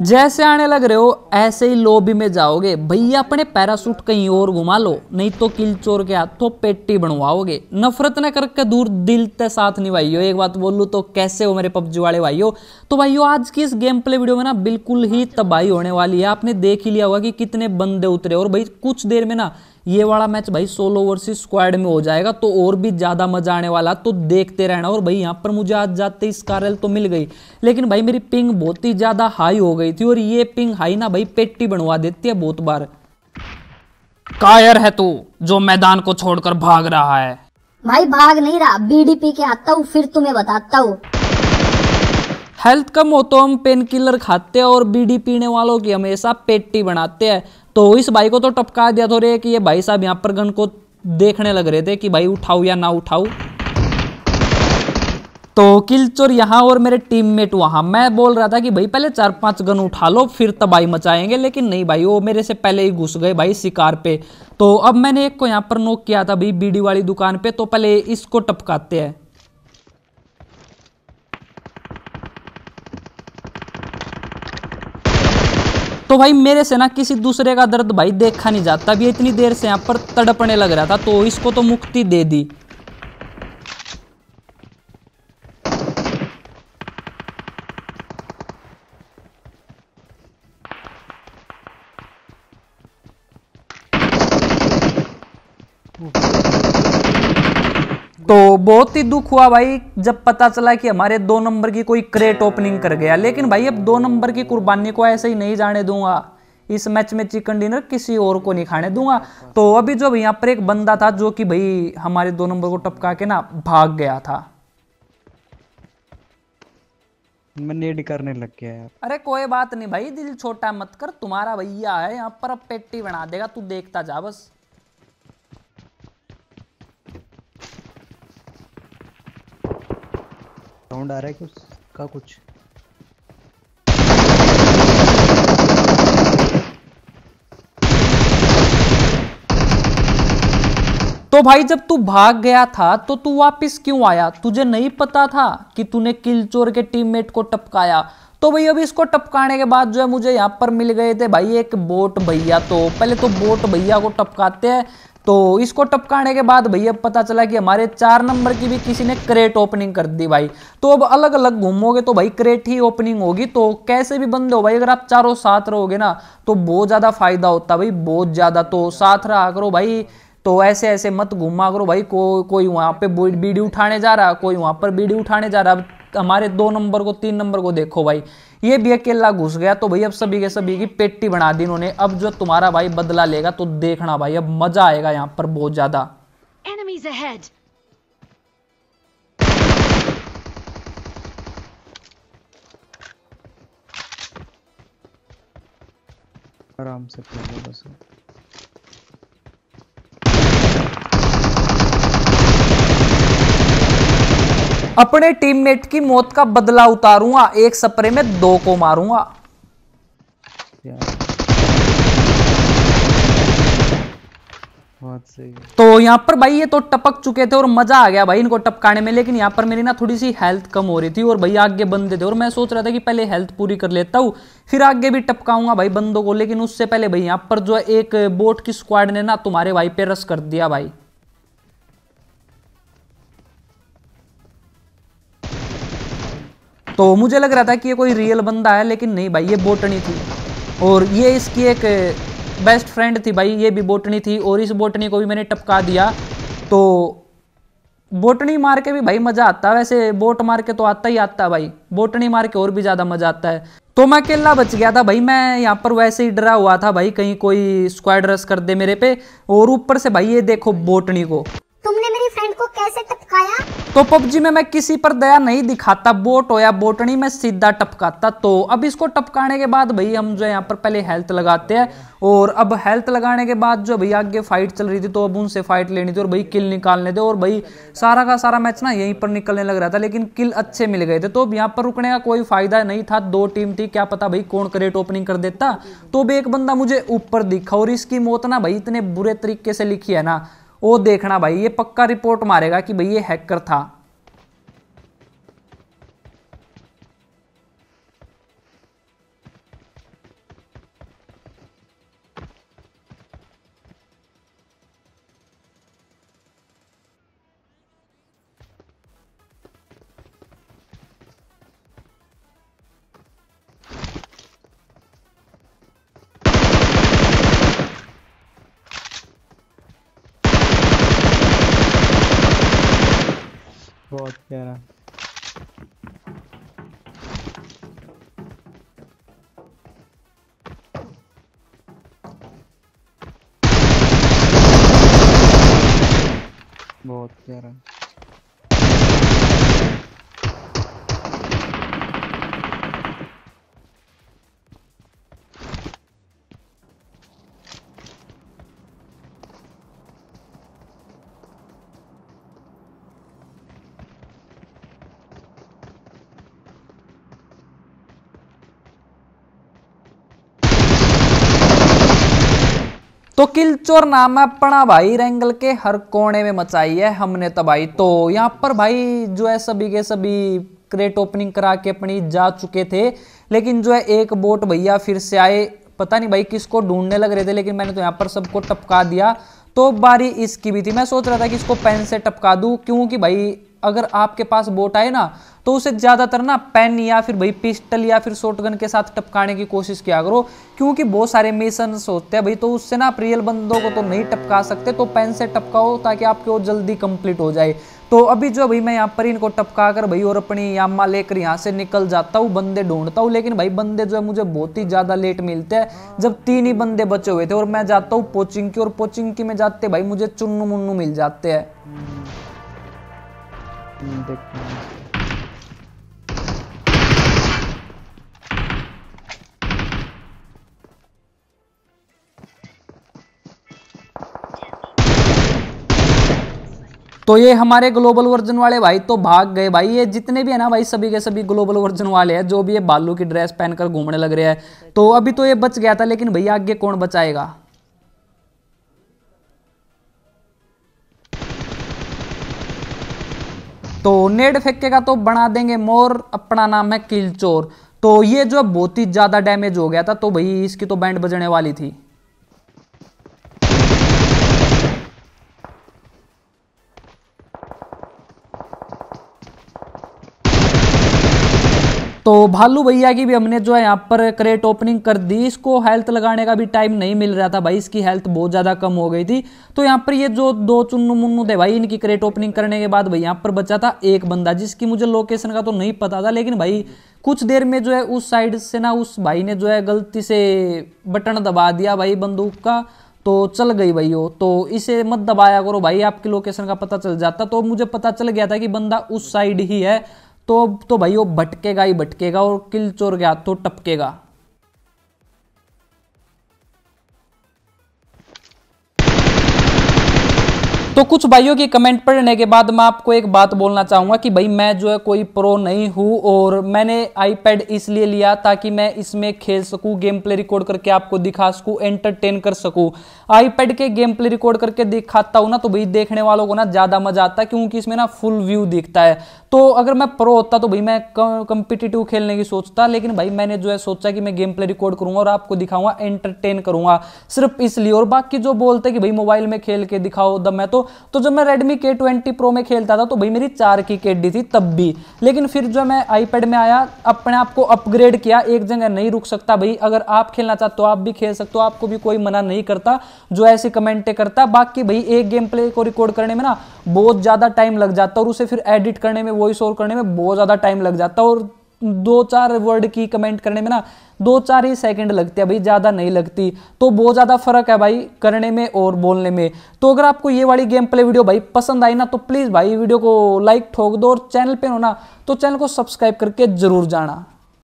जैसे आने लग रहे हो ऐसे ही लोबी में जाओगे भैया अपने पैरासूट कहीं और घुमा लो नहीं तो किल चोर के हाथों तो पेटी बनवाओगे नफरत न करके दूर दिल ते साथ निभाइयो एक बात बोलू तो कैसे हो मेरे पबजी वाले भाइयों तो भाइयों आज की इस गेम प्ले वीडियो में ना बिल्कुल ही तबाही होने वाली है आपने देख ही लिया होगा कि कितने बंदे उतरे और भाई कुछ देर में ना ये वाला मैच भाई सोलो वर्सेस स्क्वाड में हो जाएगा तो और भी ज़्यादा मजा आने वाला तो देखते रहना और भाई यहाँ पर मुझे आज जाते इस कारल तो मिल गई लेकिन भाई मेरी पिंग बहुत ही ज़्यादा हाई हो गई थी और ये पिंग हाई ना भाई पेट्टी बनवा देती है बहुत बार कायर है तू जो मैदान को छोड़कर भाग रहा है भाई भाग नहीं रहा बीडीपी के आता हूँ फिर तुम्हें बताता हूँ हेल्थ कम हो तो हम पेन किलर खाते हैं और बीडी पीने वालों की हमेशा पेटी बनाते हैं तो इस भाई को तो टपका दिया तो रे कि ये भाई साहब यहाँ पर गन को देखने लग रहे थे कि भाई उठाओ या ना उठाओ तो किल चोर यहाँ और मेरे टीममेट वहाँ मैं बोल रहा था कि भाई पहले चार पांच गन उठा लो फिर तबाही मचाएंगे लेकिन नहीं भाई वो मेरे से पहले ही घुस गए भाई शिकार पे तो अब मैंने एक को यहाँ पर नोक किया था भाई बीड़ी वाली दुकान पे तो पहले इसको टपकाते हैं तो भाई मेरे से ना किसी दूसरे का दर्द भाई देखा नहीं जाता अभी इतनी देर से यहाँ पर तड़पने लग रहा था तो इसको तो मुक्ति दे दी तो बहुत ही दुख हुआ भाई जब पता चला कि हमारे दो नंबर की कोई क्रेट ओपनिंग कर गया लेकिन भाई अब दो नंबर की कुर्बानी को ऐसे ही नहीं जाने दूंगा इस मैच में चिकन डिनर किसी और को नहीं खाने दूंगा तो अभी जो यहाँ पर एक बंदा था जो कि भाई हमारे दो नंबर को टपका के ना भाग गया था मैं नेड करने लग गया यार अरे कोई बात नहीं भाई दिल छोटा मत कर तुम्हारा भैया है यहाँ पर अब पेटी बना देगा तू देखता जा बस साउंड आ रहा है कुछ का कुछ तो भाई जब तू भाग गया था तो तू वापस क्यों आया तुझे नहीं पता था कि तूने किल चोर के टीममेट को टपकाया तो भाई अभी इसको टपकाने के बाद जो है मुझे यहाँ पर मिल गए थे भाई एक बोट भैया तो पहले तो बोट भैया को टपकाते हैं तो इसको टपकाने के बाद भैया पता चला कि हमारे चार नंबर की भी किसी ने क्रेट ओपनिंग कर दी भाई तो अब अलग अलग घूमोगे तो भाई क्रेट ही ओपनिंग होगी तो कैसे भी बंद हो भाई अगर आप चारों साथ रहोगे ना तो बहुत ज़्यादा फायदा होता भाई बहुत ज़्यादा तो साथ रहा करो भाई तो ऐसे ऐसे मत घूमा करो भाई को, कोई वहाँ पे बीडी उठाने जा रहा कोई वहाँ पर बीडी उठाने जा रहा अब हमारे दो नंबर को तीन नंबर को देखो भाई ये भी अकेला घुस गया तो भाई अब सभी के सभी की पेटी बना दी इन्होंने अब जो तुम्हारा भाई बदला लेगा तो देखना भाई अब मजा आएगा यहाँ पर बहुत ज्यादा आराम से बस अपने टीममेट की मौत का बदला उतारूंगा एक सप्रे में दो को मारूंगा तो यहाँ पर भाई ये तो टपक चुके थे और मजा आ गया भाई इनको टपकाने में लेकिन यहाँ पर मेरी ना थोड़ी सी हेल्थ कम हो रही थी और भाई आगे बंदे थे और मैं सोच रहा था कि पहले हेल्थ पूरी कर लेता हूँ फिर आगे भी टपकाऊंगा भाई बंदों को लेकिन उससे पहले भाई यहाँ पर जो एक बोट की स्क्वाड ने ना तुम्हारे भाई पे रस कर दिया भाई तो मुझे लग रहा था कि ये कोई रियल बंदा है लेकिन नहीं भाई ये बोटनी थी और ये इसकी एक बेस्ट फ्रेंड थी भाई ये भी बोटनी थी और इस बोटनी को भी मैंने टपका दिया तो बोटनी मार के भी भाई मज़ा आता है वैसे बोट मार के तो आता ही आता है भाई बोटनी मार के और भी ज़्यादा मज़ा आता है तो मैं अकेला बच गया था भाई मैं यहाँ पर वैसे ही डरा हुआ था भाई कहीं कोई स्क्वाड रस कर दे मेरे पे और ऊपर से भाई ये देखो बोटनी को तुमने मेरी को कैसे टपकाया तो पबजी में मैं किसी पर दया नहीं दिखाता बोट हो या बोटनी में सीधा टपकाता तो अब इसको टपकाने के बाद भाई हम जो है यहाँ पर पहले हेल्थ लगाते हैं और अब हेल्थ लगाने के बाद जो भाई आगे फाइट चल रही थी तो अब उनसे फाइट लेनी थी और भाई किल निकालने थे और भाई सारा का सारा मैच ना यहीं पर निकलने लग रहा था लेकिन किल अच्छे मिल गए थे तो अब यहाँ पर रुकने का कोई फायदा नहीं था दो टीम थी क्या पता भाई कौन करेट ओपनिंग कर देता तो भी एक बंदा मुझे ऊपर दिखा और इसकी मौत ना भाई इतने बुरे तरीके से लिखी है ना वो देखना भाई ये पक्का रिपोर्ट मारेगा कि भाई ये हैकर था बहुत प्यारा बहुत प्यारा तो किलचोर नाम है पड़ा भाई रेंगल के हर कोने में मचाई है हमने तो भाई तो यहाँ पर भाई जो है सभी के सभी क्रेट ओपनिंग करा के अपनी जा चुके थे लेकिन जो है एक बोट भैया फिर से आए पता नहीं भाई किसको ढूंढने लग रहे थे लेकिन मैंने तो यहाँ पर सबको टपका दिया तो बारी इसकी भी थी मैं सोच रहा था कि इसको पेन से टपका दूँ क्योंकि भाई अगर आपके पास बोट आए ना तो उसे ज़्यादातर ना पेन या फिर भाई पिस्टल या फिर शॉटगन के साथ टपकाने की कोशिश किया करो क्योंकि बहुत सारे मिशन होते हैं भाई तो उससे ना आप रियल बंदों को तो नहीं टपका सकते तो पेन से टपकाओ ताकि आपके वो जल्दी कंप्लीट हो जाए तो अभी जो भाई मैं यहाँ पर इनको टपका कर भाई और अपनी यामा लेकर यहाँ से निकल जाता हूँ बंदे ढूंढता हूँ लेकिन भाई बंदे जो है मुझे बहुत ही ज़्यादा लेट मिलते हैं जब तीन ही बंदे बचे हुए थे और मैं जाता हूँ पोचिंग की और पोचिंग की में जाते भाई मुझे चुन्नू मुन्नू मिल जाते हैं हम्म, तो ये हमारे ग्लोबल वर्जन वाले भाई तो भाग गए भाई ये जितने भी है ना भाई सभी के सभी ग्लोबल वर्जन वाले हैं जो भी ये बालू की ड्रेस पहनकर घूमने लग रहे हैं तो अभी तो ये बच गया था लेकिन भैया आगे कौन बचाएगा तो नेड का तो बना देंगे मोर अपना नाम है किलचोर तो ये जो बहुत ही ज़्यादा डैमेज हो गया था तो भाई इसकी तो बैंड बजने वाली थी तो भालू भैया की भी हमने जो है यहाँ पर क्रेट ओपनिंग कर दी इसको हेल्थ लगाने का भी टाइम नहीं मिल रहा था भाई इसकी हेल्थ बहुत ज़्यादा कम हो गई थी तो यहाँ पर ये जो दो चुन्नू मुन्नू थे भाई इनकी क्रेट ओपनिंग करने के बाद भाई यहाँ पर बचा था एक बंदा जिसकी मुझे लोकेशन का तो नहीं पता था लेकिन भाई कुछ देर में जो है उस साइड से ना उस भाई ने जो है गलती से बटन दबा दिया भाई बंदूक का तो चल गई भाई हो तो इसे मत दबाया करो भाई आपकी लोकेशन का पता चल जाता तो मुझे पता चल गया था कि बंदा उस साइड ही है तो तो भाई वो भटकेगा ही भटकेगा और किल चोर गया तो टपकेगा तो कुछ भाइयों की कमेंट पढ़ने के बाद मैं आपको एक बात बोलना चाहूँगा कि भाई मैं जो है कोई प्रो नहीं हूँ और मैंने आईपैड इसलिए लिया ताकि मैं इसमें खेल सकूँ गेम प्ले रिकॉर्ड करके आपको दिखा सकूँ एंटरटेन कर सकूँ आईपैड के गेम प्ले रिकॉर्ड करके दिखाता हूँ ना तो भाई देखने वालों को ना ज़्यादा मज़ा आता है क्योंकि इसमें ना फुल व्यू दिखता है तो अगर मैं प्रो होता तो भाई मैं कंपिटिटिव खेलने की सोचता लेकिन भाई मैंने जो है सोचा कि मैं गेम प्ले रिकॉर्ड करूँगा और आपको दिखाऊंगा एंटरटेन करूँगा सिर्फ इसलिए और बाकी जो बोलते कि भाई मोबाइल में खेल के दिखाओ दम मैं तो तो जब मैं Redmi K20 Pro में खेलता था तो भाई मेरी चार की के थी तब भी लेकिन फिर जो मैं आईपैड में आया अपने आप को अपग्रेड किया एक जगह नहीं रुक सकता भाई अगर आप खेलना चाहते तो आप भी खेल सकते हो आपको भी कोई मना नहीं करता जो ऐसे कमेंटे करता बाकी भाई एक गेम प्ले को रिकॉर्ड करने में ना बहुत ज़्यादा टाइम लग जाता और उसे फिर एडिट करने में वॉइस ओवर करने में बहुत ज़्यादा टाइम लग जाता और दो चार वर्ड की कमेंट करने में ना दो चार ही सेकंड लगते हैं भाई ज़्यादा नहीं लगती तो बहुत ज़्यादा फर्क है भाई करने में और बोलने में तो अगर आपको ये वाली गेम प्ले वीडियो भाई पसंद आई ना तो प्लीज़ भाई वीडियो को लाइक ठोक दो और चैनल पे हो ना तो चैनल को सब्सक्राइब करके ज़रूर जाना